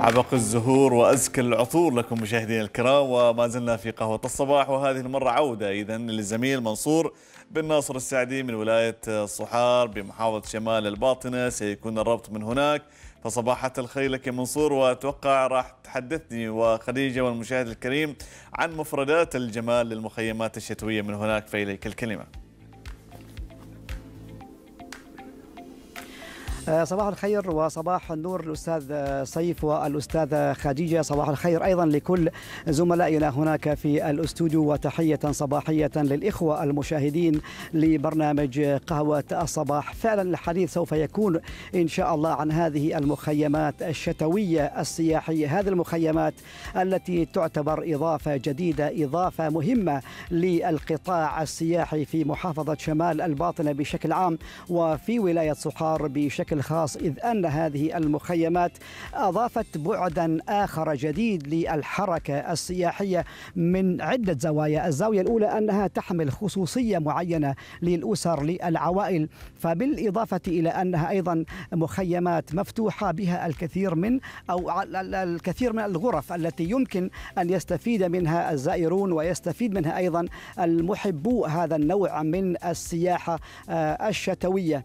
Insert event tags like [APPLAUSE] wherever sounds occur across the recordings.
عبق الزهور وأزكى العطور لكم مشاهدينا الكرام وما زلنا في قهوة الصباح وهذه المرة عودة إذا للزميل منصور بن ناصر السعدي من ولاية الصحار بمحافظة شمال الباطنة سيكون الربط من هناك فصباحة الخير لك يا منصور وأتوقع راح تحدثني وخديجة والمشاهد الكريم عن مفردات الجمال للمخيمات الشتوية من هناك فإليك الكلمة آه، صباح الخير وصباح النور الأستاذ صيف آه، والأستاذة خديجة صباح الخير أيضا لكل زملائنا هناك في الأستوديو وتحية صباحية للإخوة المشاهدين لبرنامج قهوة الصباح فعلا الحديث سوف يكون إن شاء الله عن هذه المخيمات الشتوية السياحية هذه المخيمات التي تعتبر إضافة جديدة إضافة مهمة للقطاع السياحي في محافظة شمال الباطنة بشكل عام وفي ولاية صحار بشكل بشكل خاص إذ أن هذه المخيمات أضافت بعدا آخر جديد للحركة السياحية من عدة زوايا الزاوية الأولى أنها تحمل خصوصية معينة للأسر للعوائل فبالإضافة إلى أنها أيضا مخيمات مفتوحة بها الكثير من أو الكثير من الغرف التي يمكن أن يستفيد منها الزائرون ويستفيد منها أيضا المحبو هذا النوع من السياحة آه، الشتوية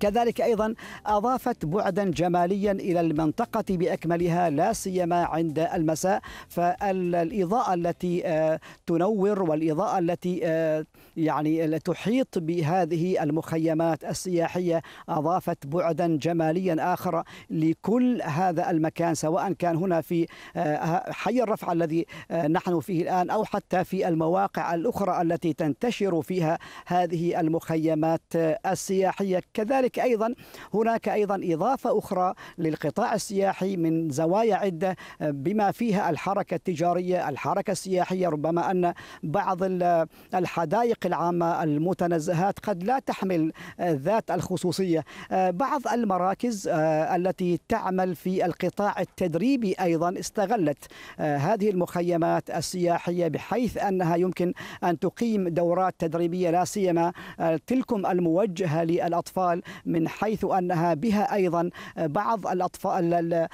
كذلك ايضا اضافت بعدا جماليا الى المنطقه باكملها لا سيما عند المساء فالاضاءه التي آه، تنور والاضاءه التي آه، يعني تحيط بهذه المخيمات السياحيه اضافت بعدا جماليا اخر لكل هذا المكان سواء كان هنا في آه، حي الرفع الذي نحن فيه الان او حتى في المواقع الاخرى التي تنتشر فيها هذه المخيمات السياحيه كذلك كذلك أيضا هناك أيضا إضافة أخرى للقطاع السياحي من زوايا عدة بما فيها الحركة التجارية الحركة السياحية ربما أن بعض الحدائق العامة المتنزهات قد لا تحمل ذات الخصوصية بعض المراكز آه، التي تعمل في القطاع التدريبي أيضا استغلت آه، هذه المخيمات السياحية بحيث أنها يمكن أن تقيم دورات تدريبية لا سيما آه، تلكم الموجهة للأطفال من حيث أنها بها أيضا بعض الأطفال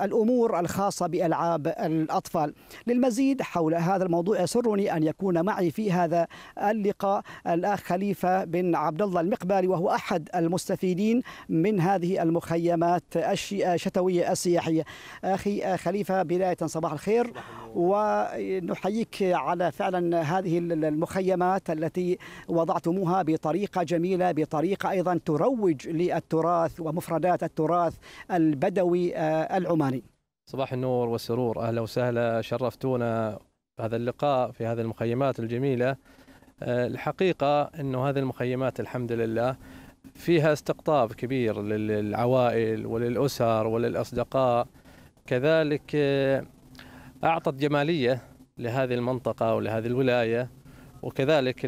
الأمور الخاصة بألعاب الأطفال للمزيد حول هذا الموضوع يسرني أن يكون معي في هذا اللقاء الأخ خليفة بن عبد الله المقبالي وهو أحد المستفيدين من هذه المخيمات الشتوية السياحية أخي خليفة بداية صباح الخير ونحييك على فعلا هذه المخيمات التي وضعتموها بطريقة جميلة بطريقة أيضا تروج للتراث ومفردات التراث البدوي آه، العماني صباح النور والسرور أهلا وسهلا شرفتونا هذا اللقاء في هذه المخيمات الجميلة آه، الحقيقة أنه هذه المخيمات الحمد لله فيها استقطاب كبير للعوائل وللأسر وللأصدقاء كذلك آه، أعطت جمالية لهذه المنطقة ولهذه الولاية وكذلك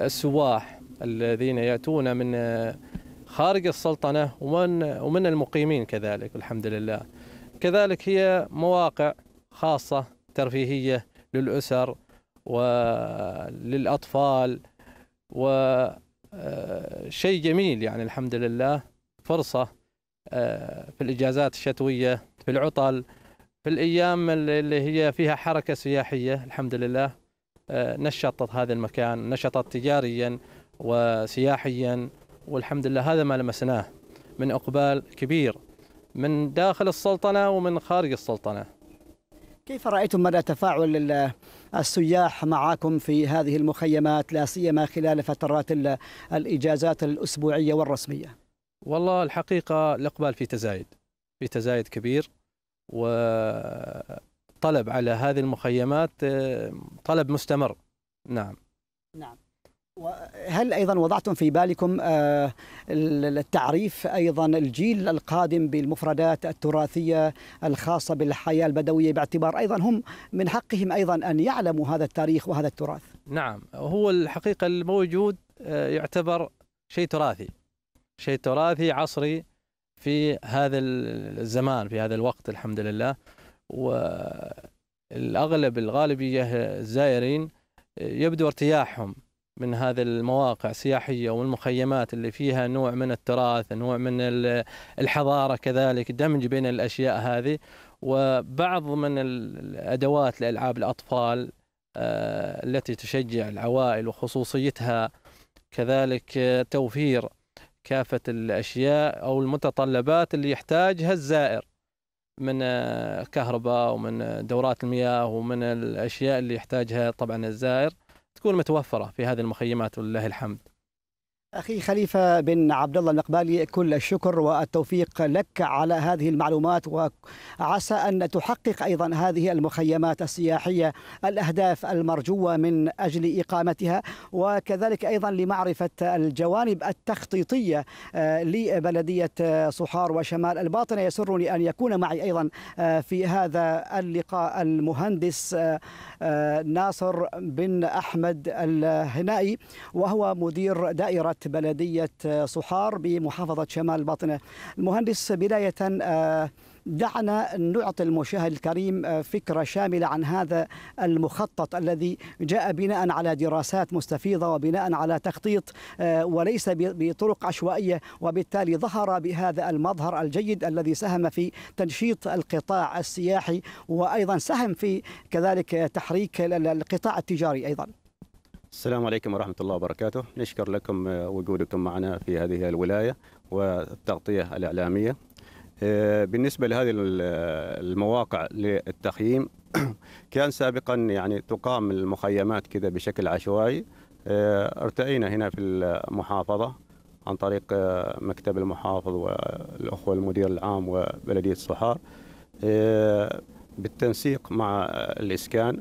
السواح الذين يأتون من خارج السلطنة ومن ومن المقيمين كذلك الحمد لله كذلك هي مواقع خاصة ترفيهية للأسر وللأطفال وشيء آه، جميل يعني الحمد لله فرصة آه، في الإجازات الشتوية في العطل في الأيام اللي هي فيها حركة سياحية الحمد لله آه، نشطت هذا المكان نشطت تجاريا وسياحيا والحمد لله هذا ما لمسناه من إقبال كبير من داخل السلطنة ومن خارج السلطنة كيف رأيتم مدى تفاعل السياح معكم في هذه المخيمات لا سيما خلال فترات الإجازات الأسبوعية والرسمية؟ والله الحقيقة الإقبال في تزايد في تزايد كبير وطلب على هذه المخيمات آه، طلب مستمر نعم نعم وهل ايضا وضعتم في بالكم آه، التعريف ايضا الجيل القادم بالمفردات التراثيه الخاصه بالحياه البدويه باعتبار ايضا هم من حقهم ايضا ان يعلموا هذا التاريخ وهذا التراث. نعم هو الحقيقه الموجود آه، يعتبر شيء تراثي. شيء تراثي عصري في هذا الزمان في هذا الوقت الحمد لله والأغلب الغالبية الزائرين يبدو ارتياحهم من هذه المواقع السياحية والمخيمات اللي فيها نوع من التراث نوع من الحضارة كذلك دمج بين الأشياء هذه وبعض من الأدوات لألعاب الأطفال آه، التي تشجع العوائل وخصوصيتها كذلك توفير كافة الأشياء أو المتطلبات اللي يحتاجها الزائر من آه، كهرباء ومن آه، دورات المياه ومن الأشياء اللي يحتاجها طبعا الزائر تكون متوفرة في هذه المخيمات ولله الحمد أخي خليفة بن عبد الله المقبالي كل الشكر والتوفيق لك على هذه المعلومات وعسى أن تحقق أيضا هذه المخيمات السياحية الأهداف المرجوة من أجل إقامتها وكذلك أيضا لمعرفة الجوانب التخطيطية آه، لبلدية آه، صحار وشمال الباطنة يسرني أن يكون معي أيضا آه، في هذا اللقاء المهندس ناصر بن أحمد الهنائي وهو مدير دائرة بلدية آه، صحار بمحافظة شمال الباطنة المهندس بداية آه، دعنا نعطي المشاهد الكريم آه، فكرة شاملة عن هذا المخطط الذي جاء بناء على دراسات مستفيضة وبناء على تخطيط وليس بطرق عشوائية وبالتالي ظهر بهذا المظهر الجيد الذي ساهم في تنشيط القطاع السياحي وأيضا ساهم في كذلك تحريك القطاع التجاري أيضا السلام عليكم ورحمة الله وبركاته نشكر لكم آه، وجودكم معنا في هذه الولاية والتغطية الإعلامية آه، بالنسبة لهذه آه، المواقع للتخييم [CLEARS THROAT] كان سابقا يعني تقام المخيمات كذا بشكل عشوائي ارتئينا هنا في المحافظة عن طريق مكتب المحافظ والأخوة المدير العام وبلدية الصحار بالتنسيق مع الإسكان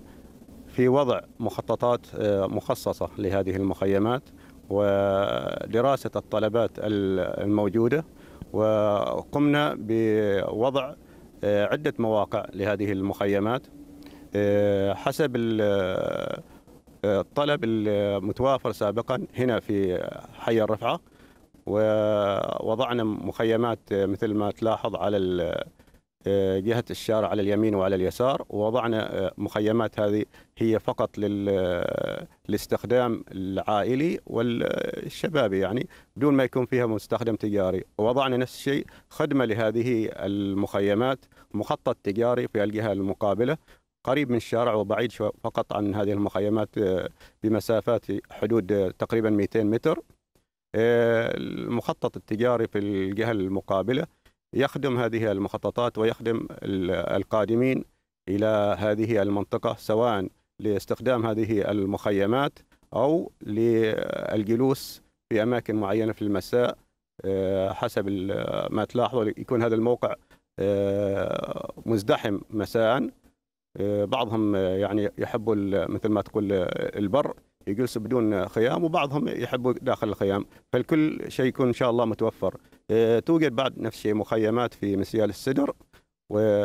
في وضع مخططات آه، مخصصة لهذه المخيمات ودراسة الطلبات الموجودة وقمنا بوضع آه، عدة مواقع لهذه المخيمات آه، حسب الطلب المتوافر سابقا هنا في حي الرفعة ووضعنا مخيمات مثل ما تلاحظ على جهه الشارع على اليمين وعلى اليسار ووضعنا آه، مخيمات هذه هي فقط للاستخدام آه، العائلي والشبابي يعني بدون ما يكون فيها مستخدم تجاري ووضعنا نفس الشيء خدمه لهذه المخيمات مخطط تجاري في الجهه المقابله قريب من الشارع وبعيد فقط عن هذه المخيمات آه، بمسافات حدود تقريبا 200 متر المخطط التجاري في الجهه المقابله يخدم هذه المخططات ويخدم القادمين إلى هذه المنطقة سواء لاستخدام هذه المخيمات أو للجلوس في أماكن معينة في المساء آه، حسب ما تلاحظوا يكون هذا الموقع آه، مزدحم مساء آه، بعضهم يعني يحبوا مثل ما تقول البر يجلسوا بدون خيام وبعضهم يحبوا داخل الخيام فالكل شيء يكون ان شاء الله متوفر آه، توجد بعد نفس الشيء مخيمات في مسيال السدر و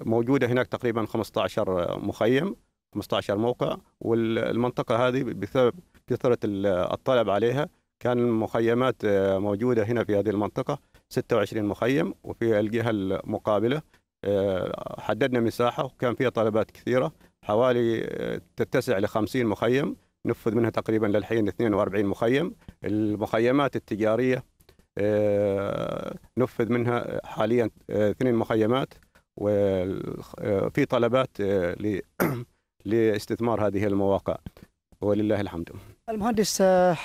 موجوده هناك تقريبا 15 مخيم 15 موقع والمنطقه هذه بسبب كثره الطلب عليها كان المخيمات آه، موجوده هنا في هذه المنطقه 26 مخيم وفي الجهه المقابله آه، حددنا مساحه وكان فيها طلبات كثيره حوالي آه، تتسع ل 50 مخيم نفذ منها تقريبا للحين 42 مخيم المخيمات التجاريه آه، نفذ منها حاليا اثنين مخيمات وفي طلبات [CLEARS THROAT] لاستثمار هذه المواقع ولله الحمد المهندس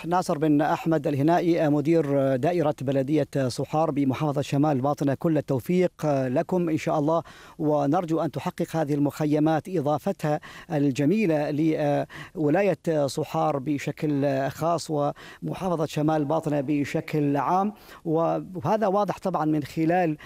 ناصر بن احمد الهنائي مدير دائره بلديه صحار بمحافظه شمال الباطنه كل التوفيق لكم ان شاء الله ونرجو ان تحقق هذه المخيمات اضافتها الجميله لولايه صحار بشكل خاص ومحافظه شمال الباطنه بشكل عام وهذا واضح طبعا من خلال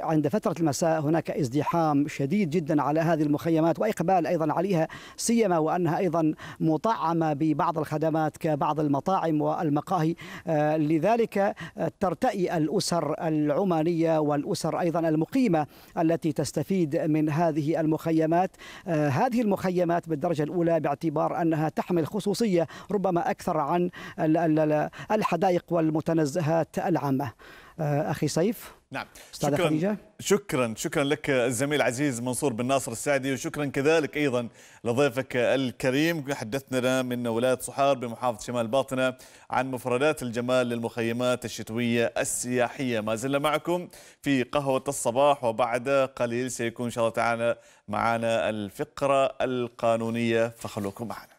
عند فتره المساء هناك ازدحام شديد جدا على هذه المخيمات واقبال ايضا عليها سيما وانها ايضا مطعمه ببعض الخ... الخدمات كبعض المطاعم والمقاهي آه، لذلك آه، ترتئي الأسر العمانية والأسر أيضا المقيمة التي تستفيد من هذه المخيمات آه، هذه المخيمات بالدرجة الأولى باعتبار أنها تحمل خصوصية ربما أكثر عن الحدائق والمتنزهات العامة آه، اخي سيف نعم شكرا شكرا شكرا لك الزميل العزيز منصور بن ناصر السعدي وشكرا كذلك ايضا لضيفك الكريم حدثنا من ولايه صحار بمحافظه شمال باطنه عن مفردات الجمال للمخيمات الشتويه السياحيه ما زلنا معكم في قهوه الصباح وبعد قليل سيكون ان شاء الله تعالى معنا الفقره القانونيه فخلوكم معنا